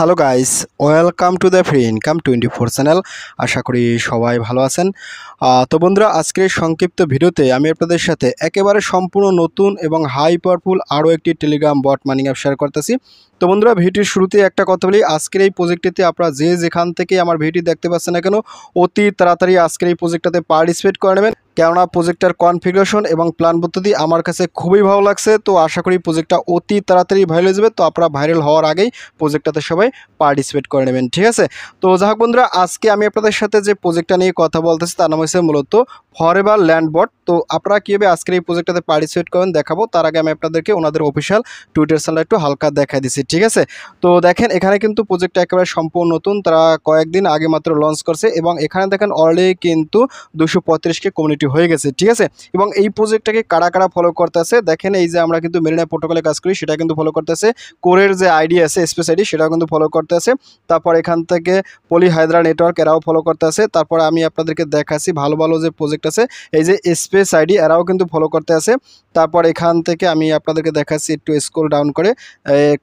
hello guys welcome to the free income twenty four channel আশা করি সবাই ভালো আছেন তো বন্ধুরা আজকের সংক্ষিপ্ত ভিডিওতে আমি আপনাদের সাথে একেবারে সম্পূর্ণ নতুন এবং হাই পাওয়ারফুল আরও একটি Telegram bot mining app share করতেছি তো বন্ধুরা ভিডিওটির শুরুতে একটা কথা বলি আজকের এই প্রজেক্টটিতে আপনারা যে যেখান থেকে আমার ভিডিও দেখতে পাচ্ছেন না কেন অতি তাড়াতাড়ি আজকের এই প্রজেক্টটাতে পার্টিসিপেট করে নেবেন কেননা প্রজেক্টটার কনফিগারেশন এবং প্ল্যান পদ্ধতি আমার কাছে খুবই ভালো লাগছে তো আশা করি প্রজেক্টটা অতি তাড়াতাড়ি ভাইরাল হয়ে যাবে তো আপনারা ভাইরাল হওয়ার আগেই প্রোজেক্টটাতে সবাই পার্টিসিপেট করে নেবেন ঠিক আছে তো যাহোক বন্ধুরা আজকে আমি আপনাদের সাথে যে প্রোজেক্টটা নিয়ে কথা বলতেছি তার নাম হচ্ছে মূলত ফরেভার ল্যান্ডবট তো আপনারা কীভাবে আজকের এই প্রোজেক্টটাতে পার্টিসিপেট করবেন দেখাবো তার আগে আমি আপনাদেরকে ওনাদের অফিসিয়াল টুইটার চ্যানেল একটু হালকা দেখাই দিচ্ছি ঠিক আছে তো দেখেন এখানে কিন্তু প্রোজেক্টটা একেবারে সম্পূর্ণ নতুন তারা কয়েকদিন আগে মাত্র লঞ্চ করছে এবং এখানে দেখেন অলরেডি কিন্তু দুশো পঁয়ত্রিশকে কমিউনিটি হয়ে গেছে ঠিক আছে এবং এই প্রজেক্টটাকে কারা কারা ফলো করতেছে দেখেন এই যে আমরা কিন্তু মেরিনা প্রোটোকলে কাজ করি সেটা কিন্তু ফলো করতেছে কোরের যে আইডি আছে স্পেস আইডি সেটাও কিন্তু ফলো করতেছে তারপর এখান থেকে পলি হায়দ্রা নেটওয়ার্ক এরাও ফলো করতেছে তারপর আমি আপনাদেরকে দেখাচ্ছি ভালো ভালো যে প্রজেক্ট আছে এই যে স্পেস আইডি এরাও কিন্তু ফলো করতে আছে তারপর এখান থেকে আমি আপনাদেরকে দেখাচ্ছি একটু স্কোর ডাউন করে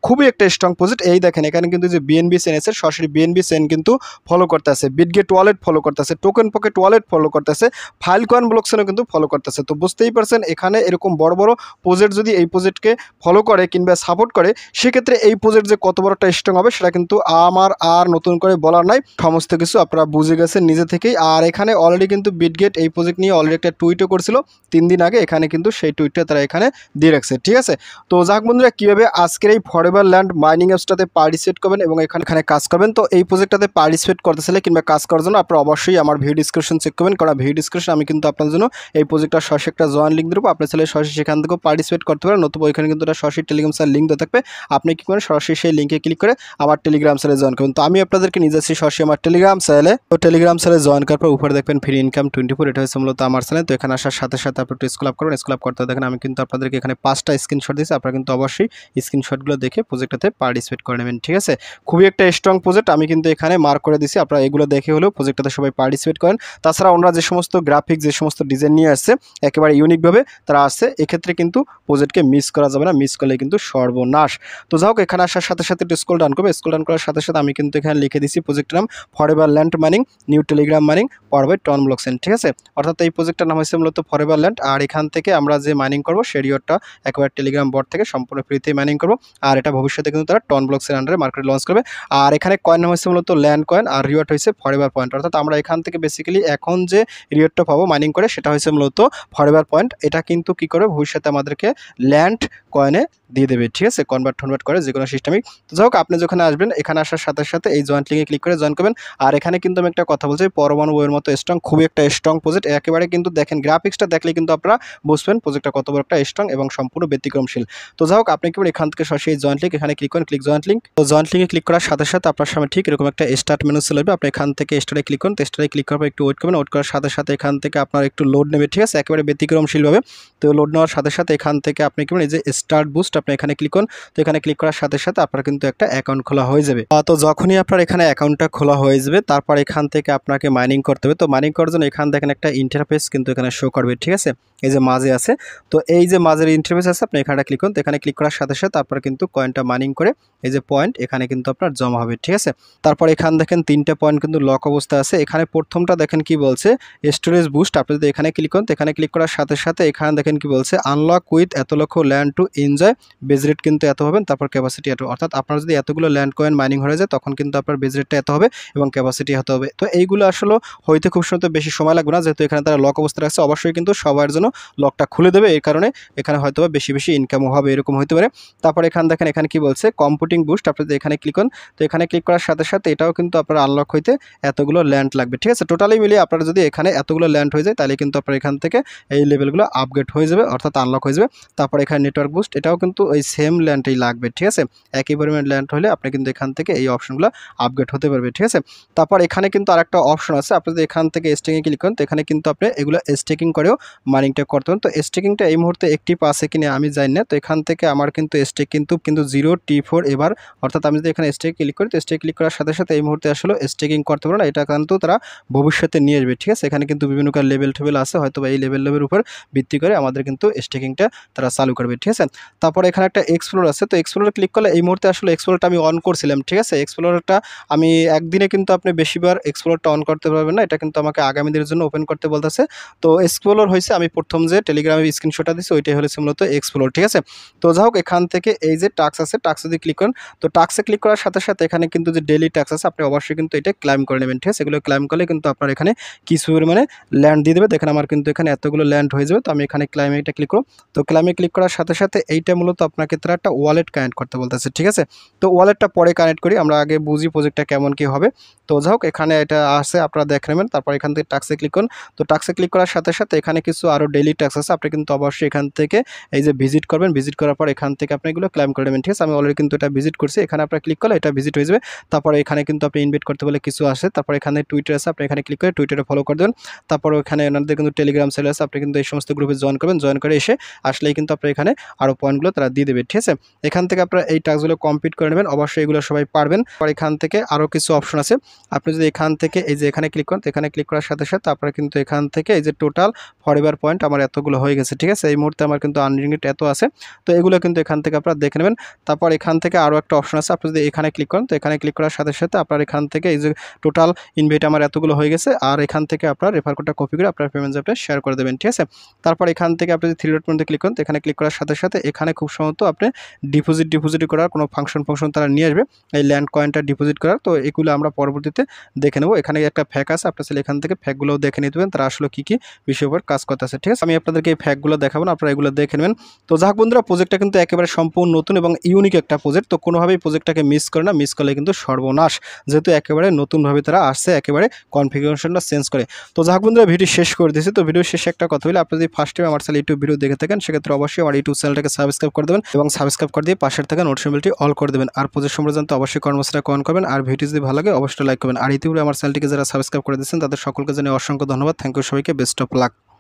খুবই একটা স্ট্রং প্রজেক্ট এই দেখেন এখানে কিন্তু যে বিএনবি সেন আছে সরাসরি বিএনবি সেন কিন্তু ফলো করতে আছে বিটগেট ওয়ালেট ফলো করতেছে টোকেন পকেট ওয়ালেট ফলো করতেছে ফাইল ব্লকসেনও কিন্তু ফলো করতেছে তো বুঝতেই পারছেন এখানে এরকম বড় বড় প্রজেক্ট যদি এই প্রজেক্টকে ফলো করে কিংবা সাপোর্ট করে সেক্ষেত্রে এই প্রজেক্ট যে কত বড়টা স্ট্রং হবে সেটা কিন্তু আমার আর নতুন করে বলার নাই সমস্ত কিছু আপনারা বুঝে গেছেন নিজে থেকেই আর এখানে অলরেডি কিন্তু বিটগেট এই প্রজেক্ট নিয়ে অলরেডি একটা টুইটও করছিল তিন দিন আগে এখানে কিন্তু সেই টুইটটা তারা এখানে দিয়ে রাখছে ঠিক আছে তো যাক বন্ধুরা কীভাবে আজকের এই ফরেভার ল্যান্ড মাইনিং অ্যাপসটাতে পার্টিসিপেট করবেন এবং এখানে এখানে কাজ করবেন তো এই প্রজেক্টটাতে পার্টিসিপেট করতে চাইলে কিংবা কাজ করার জন্য আপনারা অবশ্যই আমার ভিডিও ডিসক্রিপশন চেক করবেন কারণ ভিডিও ডিসক্রিপশন আমি কিন্তু আপনার জন্য এই প্রজেক্টটা সরাসরি একটা জয়েন লিঙ্ক দেবো আপনার ছেলে সরাসরি সেখান থেকেও পার্টিসিপেট করতে পারেন নতুন ওইখানে কিন্তু একটা সরাসরি টেলিগ্রাম স্যার লিঙ্ক দেওয়া থাকবে আপনি কী করেন সরাসরি সেই লিঙ্কে ক্লিক করে আমার টেলিগ্রাম স্যারে জয়েন করবেন তো আমি আপনাদেরকে নিয়ে যাচ্ছি সরাসরি আমার টেলিগ্রাম স্যারে তো টেলিগ্রাম স্যারে জয়েন করার পর উপরে দেখবেন ফ্রি ইনকাম টোয়েন্টি ফোর এটা হয়েছে মূলত আমার চ্যানেল তো এখানে আসার সাথে সাথে আপনি একটু স্কুল আপ করবেন স্কুল আপ করতে দেখেন আমি কিন্তু আপনাদেরকে এখানে পাঁচটা স্ক্রিনশট দিয়েছি আপনারা কিন্তু অবশ্যই স্ক্রিনশটগুলো দেখে প্রজেক্টটাতে পার্টিসিপেট করে নেবেন ঠিক আছে খুবই একটা স্ট্রং প্রজেক্ট আমি কিন্তু এখানে মার্ক করে দিয়েছি আপনারা এগুলো দেখে হলেও প্রজেক্টটাতে সবাই পার্টিসিপেট করেন তাছাড়া ওনারা যে সমস্ত গ্রাফিক যে সমস্ত সমস্ত ডিজাইন নিয়ে আসছে একেবারে ইউনিকভাবে তারা আসছে এক্ষেত্রে কিন্তু প্রজেক্টকে মিস করা যাবে না মিস করলে কিন্তু সর্বনাশ তো যাই হোক এখানে আসার সাথে সাথে একটু স্কুল ডান করবে স্কুল ডান করার সাথে সাথে আমি কিন্তু এখানে লিখে দিচ্ছি প্রজেক্টের নাম Forever Land mining new Telegram mining power by TON ব্লকসেন ঠিক আছে অর্থাৎ এই প্রজেক্টটার নাম হচ্ছে মূলত ফর এভার ল্যান্ড আর এখান থেকে আমরা যে মাইনিং করবো সেরিওরটা একেবারে টেলিগ্রাম বোর্ড থেকে সম্পূর্ণ ফ্রিতেই মাইনিং করবো আর এটা ভবিষ্যতে কিন্তু তারা টন ব্লকসের আন্ডারে মার্কেট লঞ্চ করবে আর এখানে কয়েন নাম হচ্ছে মূলত ল্যান্ড কয়েন আর রিওয়ার্ড হয়েছে ফর এভার পয়েন্ট অর্থাৎ আমরা এখান থেকে বেসিক্যালি এখন যে রিওয়ার্ডটা পাবো মাইনিং করে সেটা হয়েছে মূলত ফরএভার পয়েন্ট এটা কিন্তু কি করে ভবিষ্যতে আমাদেরকে ল্যান্ড কয়েনে দিয়ে দেবে ঠিক আছে কনভার্ট টনভার্ট করে যে কোনো সিস্টেমিক তো যাই হোক আপনি যখন আসবেন এখানে আসার সাথে সাথে এই জয়েন্ট লিঙ্কে ক্লিক করে জয়েন করবেন আর এখানে কিন্তু আমি একটা কথা বলছি পরমাণু বইয়ের মতো স্ট্রং খুবই একটা স্ট্রং প্রজেক্ট একেবারে কিন্তু দেখেন গ্রাফিক্সটা দেখলে কিন্তু আপনারা বুঝবেন প্রজেক্টটা কত বড় একটা স্ট্রং এবং সম্পূর্ণ ব্যতিক্রমশীল তো যাই হোক আপনি কেবল এখান থেকে সরাসরি জয়েন্ট লিঙ্ক এখানে ক্লিক করেন ক্লিক জয়েন্ট লিঙ্ক তো জয়েন্ট লিঙ্কে ক্লিক করার সাথে সাথে আপনার সামনে ঠিক এরকম একটা স্টার্ট মেনু চলে আপনি এখান থেকে স্টারে ক্লিক করুন তো স্টারে ক্লিক করার পর একটু ওয়েট করবেন ওয়েট করার সাথে সাথে এখান থেকে আপনার একটু লোড নেবে ঠিক আছে একেবারে ব্যতিক্রমশীলভাবে তো লোড নেওয়ার সাথে সাথে এখান থেকে আপনি কেবল এই যে স্টার্ট বুস্ট আপনি এখানে ক্লিক করুন তো এখানে ক্লিক করার সাথে সাথে আপনার কিন্তু একটা অ্যাকাউন্ট খোলা হয়ে যাবে তো যখনই আপনার এখানে অ্যাকাউন্টটা খোলা হয়ে যাবে তারপর এখান থেকে আপনাকে মাইনিং করতে হবে তো মাইনিং করার জন্য এখান থেকে একটা ইন্টারফেস কিন্তু এখানে শো করবে ঠিক আছে এই যে মাঝে আছে তো এই যে মাঝের ইন্টারফেস আছে আপনি এখানে ক্লিক করুন তো এখানে ক্লিক করার সাথে সাথে আপনার কিন্তু কয়েনটা মাইনিং করে এই যে পয়েন্ট এখানে কিন্তু আপনার জমা হবে ঠিক আছে তারপর এখান দেখেন তিনটে পয়েন্ট কিন্তু লক অবস্থায় আছে এখানে প্রথমটা দেখেন কি বলছে স্টোরেজ বুস্ট আপনি যদি এখানে ক্লিক করুন তো এখানে ক্লিক করার সাথে সাথে এখানে দেখেন কি বলছে আনলক উইথ এত lakh land to enjoy base rate কিন্তু এত হবেন তারপর ক্যাপাসিটি এত অর্থাৎ আপনার যদি এতগুলো ল্যান্ড কয়েন মাইনিং হয়ে যায় তখন কিন্তু আপনার বেজ রেটটা এত হবে এবং ক্যাপাসিটি এত হবে তো এইগুলো আসলে হইতে খুব সুন্দর বেশি সময় লাগবে না যেহেতু এখানে তারা লক অবস্থা রাখছে অবশ্যই কিন্তু সবার জন্য লকটা খুলে দেবে এই কারণে এখানে হয়তো বেশি বেশি ইনকামও হবে এরকম হতে পারে তারপর এখানে দেখেন এখানে কি বলছে কম্পিউটিং বুস্ট আপনি এখানে ক্লিক করুন তো এখানে ক্লিক করার সাথে সাথে এটাও কিন্তু আপনার আনলক হইতে এতগুলো ল্যান্ড লাগবে ঠিক আছে টোটালি মিলিয়ে আপনার যদি এখানে এতগুলো ল্যান্ড হয়ে যায় তাহলে কিন্তু আপনার এখান থেকে এই লেভেলগুলো আপগ্রেড হয়ে যাবে অর্থাৎ আনলক হয়ে যাবে তারপর এখানে নেটওয়ার্ক বুস্ট এটাও কিন্তু কিন্তু ওই সেম ল্যান্ডেই লাগবে ঠিক আছে একই পরিমাণ ল্যান্ড হলে আপনি কিন্তু এখান থেকে এই অপশনগুলো আপগ্রেড হতে পারবে ঠিক আছে তারপর এখানে কিন্তু আরেকটা অপশন আছে আপনি যদি এখান থেকে স্টেকিংয়ে ক্লিক করেন তো এখানে কিন্তু আপনি এগুলো স্টেকিং করেও মাইনিংটা করতে পারেন তো স্টেকিংটা এই মুহূর্তে একটি আছে কিনা আমি জানি না তো এখান থেকে আমার কিন্তু স্টেক কিন্তু কিন্তু জিরো টি ফোর এবার অর্থাৎ আমি যদি এখানে স্টেক ক্লিক করি তো স্টেক ক্লিক করার সাথে সাথে এই মুহূর্তে আসলে স্টেকিং করতে পারো না এটা কিন্তু তারা ভবিষ্যতে নিয়ে আসবে ঠিক আছে এখানে কিন্তু বিভিন্ন কার লেভেল টেবেল আছে হয়তো বা এই লেভেল লেভেলের উপর ভিত্তি করে আমাদের কিন্তু স্টেকিংটা তারা চালু করবে ঠিক আছে তারপরে এখানে একটা এক্সপ্লোর আছে তো এক্সপ্লোরে ক্লিক করলে এই মুহূর্তে আসলে এক্সপ্লোরটা আমি অন করছিলাম ঠিক আছে এক্সপ্লোরটা আমি একদিনে কিন্তু আপনি বেশিবার এক্সপ্লোরটা অন করতে পারবেন না এটা কিন্তু আমাকে আগামী দিনের জন্য ওপেন করতে বলতেছে তো এক্সপ্লোর হয়েছে আমি প্রথম যে টেলিগ্রামে স্ক্রিনশটটা দিচ্ছি ওইটাই হয়েছে মূলত এক্সপ্লোর ঠিক আছে তো যাই হোক এখান থেকে এই যে টাক্স আছে টাক্স যদি ক্লিক করেন তো টাক্সে ক্লিক করার সাথে সাথে এখানে কিন্তু যে ডেলি টাক্স আছে আপনি অবশ্যই কিন্তু এটা ক্লাইম করে নেবেন ঠিক আছে এগুলো ক্লাইম করলে কিন্তু আপনার এখানে কিছু পরিমাণে ল্যান্ড দিয়ে দেবে দেখেন আমার কিন্তু এখানে এতগুলো ল্যান্ড হয়ে যাবে তো আমি এখানে ক্লাইমে এটা ক্লিক করব তো ক্লাইমে ক্লিক করার সাথে সাথে এইটা মূলত মূলত আপনাকে তারা একটা ওয়ালেট কানেক্ট করতে বলতেছে ঠিক আছে তো ওয়ালেটটা পরে কানেক্ট করি আমরা আগে বুঝি প্রজেক্টটা কেমন কি হবে তো যাই হোক এখানে এটা আসে আপনারা দেখে নেবেন তারপর এখান থেকে টাক্সে ক্লিক করুন তো টাক্সে ক্লিক করার সাথে সাথে এখানে কিছু আরও ডেলি ট্যাক্স আছে আপনি কিন্তু অবশ্যই এখান থেকে এই যে ভিজিট করবেন ভিজিট করার পর এখান থেকে আপনি এগুলো ক্লাইম করে নেবেন ঠিক আছে আমি অলরেডি কিন্তু এটা ভিজিট করছি এখানে আপনার ক্লিক করলে এটা ভিজিট হয়ে যাবে তারপর এখানে কিন্তু আপনি ইনভাইট করতে বলে কিছু আসে তারপর এখানে টুইটার আছে আপনি এখানে ক্লিক করে টুইটারে ফলো করে দেবেন তারপর ওখানে ওনাদের কিন্তু টেলিগ্রাম সেল আছে আপনি কিন্তু এই সমস্ত গ্রুপে জয়েন করবেন জয়েন করে এসে আসলেই কিন্তু আপনার এখানে আরও পয়েন্টগুলো তারা আপনারা দিয়ে দেবে ঠিক আছে এখান থেকে আপনারা এই টাস্কগুলো কমপ্লিট করে নেবেন অবশ্যই এগুলো সবাই পারবেন আর এখান থেকে আরও কিছু অপশন আছে আপনি যদি এখান থেকে এই যে এখানে ক্লিক করেন এখানে ক্লিক করার সাথে সাথে আপনারা কিন্তু এখান থেকে এই যে টোটাল ফর পয়েন্ট আমার এতগুলো হয়ে গেছে ঠিক আছে এই মুহূর্তে আমার কিন্তু আনলিমিটেড এত আছে তো এগুলো কিন্তু এখান থেকে আপনারা দেখে নেবেন তারপর এখান থেকে আরও একটা অপশন আছে আপনি যদি এখানে ক্লিক করেন তো এখানে ক্লিক করার সাথে সাথে আপনার এখান থেকে এই যে টোটাল ইনভাইট আমার এতগুলো হয়ে গেছে আর এখান থেকে আপনার রেফার কোডটা কপি করে আপনার পেমেন্ট অ্যাপটা শেয়ার করে দেবেন ঠিক আছে তারপর এখান থেকে আপনি যদি থ্রি ডট পয়েন্টে ক্লিক করেন তো এখানে ক্লিক করার সাথে সাথে এখানে খুব খুব সম্ভবত আপনি ডিপোজিট ডিপোজিট করার কোনো ফাংশন ফাংশন তারা নিয়ে আসবে এই ল্যান্ড কয়েনটা ডিপোজিট করার তো এগুলো আমরা পরবর্তীতে দেখে নেবো এখানে একটা ফ্যাক আছে আপনার ছেলে এখান থেকে ফ্যাকগুলোও দেখে নিতে পারেন তারা আসলে কী কী বিষয় উপর কাজ করতে আছে ঠিক আছে আমি আপনাদেরকে এই ফ্যাকগুলো দেখাবো আপনারা এগুলো দেখে নেবেন তো যাক বন্ধুরা প্রজেক্টটা কিন্তু একেবারে সম্পূর্ণ নতুন এবং ইউনিক একটা প্রজেক্ট তো কোনোভাবেই প্রজেক্টটাকে মিস করে না মিস করলে কিন্তু সর্বনাশ যেহেতু একেবারে নতুনভাবে তারা আসছে একেবারে কনফিগারেশনটা চেঞ্জ করে তো যাক বন্ধুরা ভিডিও শেষ করে দিয়েছে তো ভিডিও শেষে একটা কথা বলি আপনি যদি ফার্স্ট টাইম আমার চ্যানেল ইউটিউব ভিডিও দেখে থাকেন সেক্ষেত্রে অবশ্যই আমার ইউটিউব চ্যানেলটাকে সাবস্ক্রাইব করে দেবেন এবং সাবস্ক্রাইব করে দিয়ে পাশের থাকা নোটিফিকেশন বেলটি অল করে দেবেন আর প্রজেক্ট সম্পর্কে জানতে অবশ্যই কর্মসূচিটা কমেন্ট করবেন আর ভিডিও যদি ভালো লাগে অবশ্যই লাইক করবেন আর ইতিপূর্বে আমার চ্যানেলটিকে যারা সাবস্ক্রাইব করে দিয়েছেন তাদের সকলকে জানিয়ে অসংখ্য ধন্যবাদ থ্যাংক ইউ সবাইকে বেস্ট অফ লাক